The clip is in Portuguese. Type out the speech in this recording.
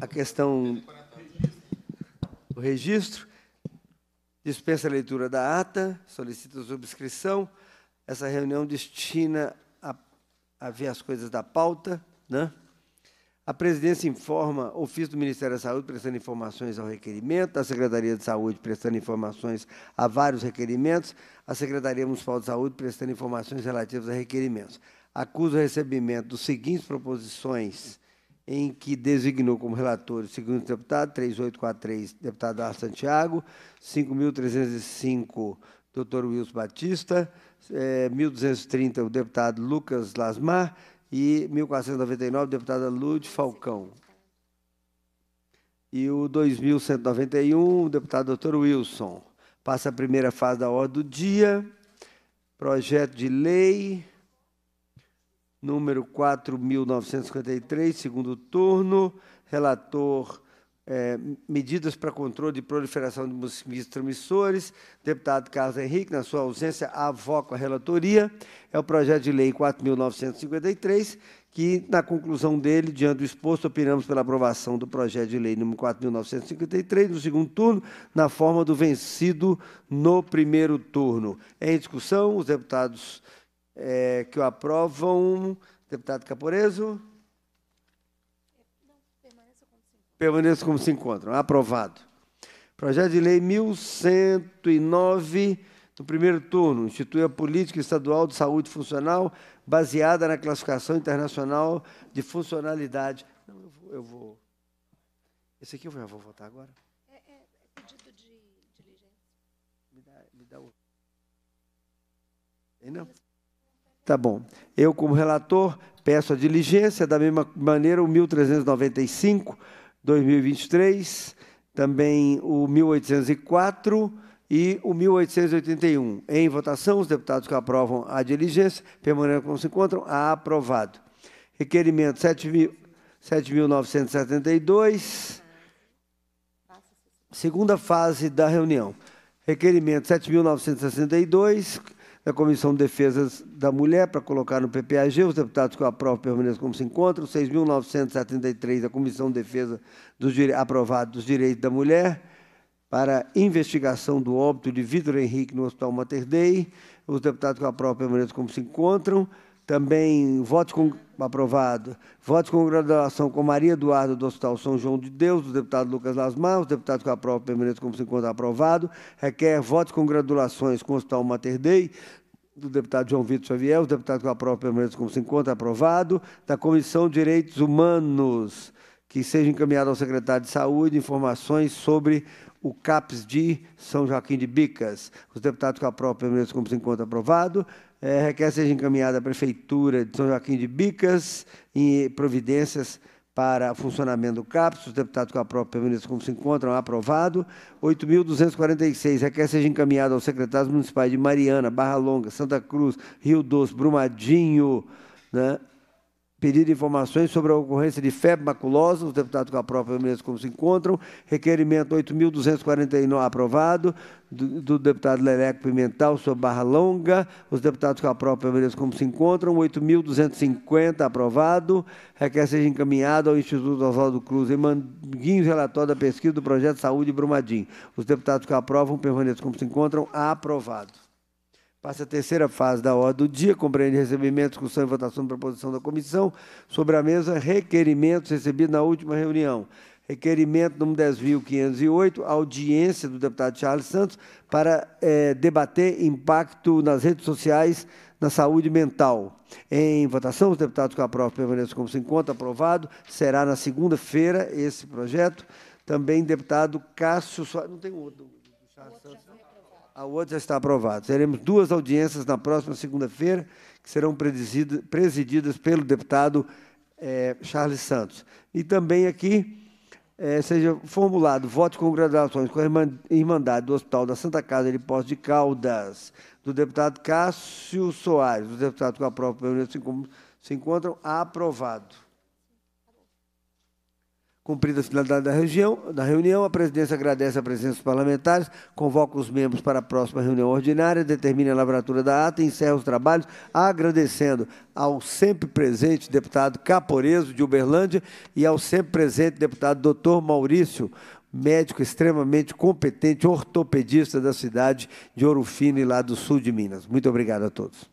a questão do registro, dispensa a leitura da ata, solicita a subscrição. Essa reunião destina a, a ver as coisas da pauta. Né? A presidência informa o ofício do Ministério da Saúde prestando informações ao requerimento, a Secretaria de Saúde prestando informações a vários requerimentos, a Secretaria Municipal de Saúde prestando informações relativas a requerimentos. Acusa o recebimento dos seguintes proposições em que designou como relator o segundo deputado, 3843, deputado Arthur Santiago, 5.305, doutor Wilson Batista, é, eh, 1.230, o deputado Lucas Lasmar e 1.499, deputada Lude Falcão. E o 2.191, o deputado doutor Wilson. Passa a primeira fase da ordem do dia, projeto de lei número 4.953, segundo turno. Relator, é, medidas para controle de proliferação de mosquitos transmissores. Deputado Carlos Henrique, na sua ausência, avoco a relatoria. É o projeto de lei 4.953, que, na conclusão dele, diante do exposto, opinamos pela aprovação do projeto de lei número 4.953, no segundo turno, na forma do vencido no primeiro turno. Em discussão, os deputados é, que o aprovam. Deputado Caporeso? Permaneça como se encontram. Aprovado. Projeto de Lei 1109, no primeiro turno, institui a Política Estadual de Saúde Funcional baseada na Classificação Internacional de Funcionalidade. Não, eu vou... Eu vou. Esse aqui eu já vou votar agora? É, é, é pedido de diligência. Me dá, me dá o... Não? Tá bom. Eu, como relator, peço a diligência, da mesma maneira, o 1395, 2023, também o 1804 e o 1881. Em votação, os deputados que aprovam a diligência, permanecem como se encontram, aprovado. Requerimento 7.972, segunda fase da reunião. Requerimento 7.962, da Comissão de Defesa da Mulher para colocar no PPAG. Os deputados que aprovam permaneçam como se encontram. 6.973 da Comissão de Defesa dos Dire... aprovado dos Direitos da Mulher para investigação do óbito de Vitor Henrique no Hospital Mater Dei. Os deputados que aprovam permaneçam como se encontram. Também voto com, aprovado. Voto com graduação com Maria Eduardo do Hospital São João de Deus, do deputado Lucas Lasmar, os deputados que aprovam permanente como se encontra aprovado. Requer voto com graduações com o Hospital Mater Dei, do deputado João Vitor Xavier, os deputados que aprovam permanente como se encontra aprovado. Da Comissão de Direitos Humanos, que seja encaminhado ao secretário de Saúde informações sobre o CAPS de São Joaquim de Bicas. Os deputados que aprovam, permaneçam como se encontra aprovado. É, requer seja encaminhada à Prefeitura de São Joaquim de Bicas em providências para funcionamento do CAPS. Os deputados que aprovam permaneçam como se encontram. Aprovado. 8.246. Requer seja encaminhado aos secretários municipais de Mariana, Barra Longa, Santa Cruz, Rio Doce, Brumadinho, né? pedir informações sobre a ocorrência de febre maculosa, os deputados com a própria como se encontram, requerimento 8.249 aprovado, do, do, deputado Leleco Pimental sua Barra Longa, os deputados com a própria como se encontram, 8.250 aprovado, requer seja encaminhado ao Instituto Oswaldo Cruz e Manguinhos, relatório da pesquisa do projeto Saúde Brumadinho. Os deputados que aprovam permaneçam como se encontram, aprovado. Passa a terceira fase da ordem do dia, compreende recebimentos, discussão e votação de proposição da comissão. Sobre a mesa, requerimentos recebidos na última reunião. Requerimento número 10.508, audiência do deputado Charles Santos para é, debater impacto nas redes sociais na saúde mental. Em votação, os deputados que aprovam permaneçam como se encontra, aprovado. Será na segunda-feira esse projeto. Também deputado Cássio Soares. Não tem outro, Charles Santos a outra está aprovada. Teremos duas audiências na próxima segunda-feira, que serão presididas pelo deputado é, Charles Santos. E também aqui é, seja formulado voto de congratulações com a Irmandade do Hospital da Santa Casa de Poços de Caldas, do deputado Cássio Soares, do deputados que aprova própria reunião se encontram aprovado. Cumprida a finalidade da, região, da reunião, a presidência agradece a presença dos parlamentares, convoca os membros para a próxima reunião ordinária, determina a lavratura da ata e encerra os trabalhos, agradecendo ao sempre presente deputado Caporeso de Uberlândia e ao sempre presente deputado doutor Maurício, médico extremamente competente, ortopedista da cidade de Ouro e lá do sul de Minas. Muito obrigado a todos.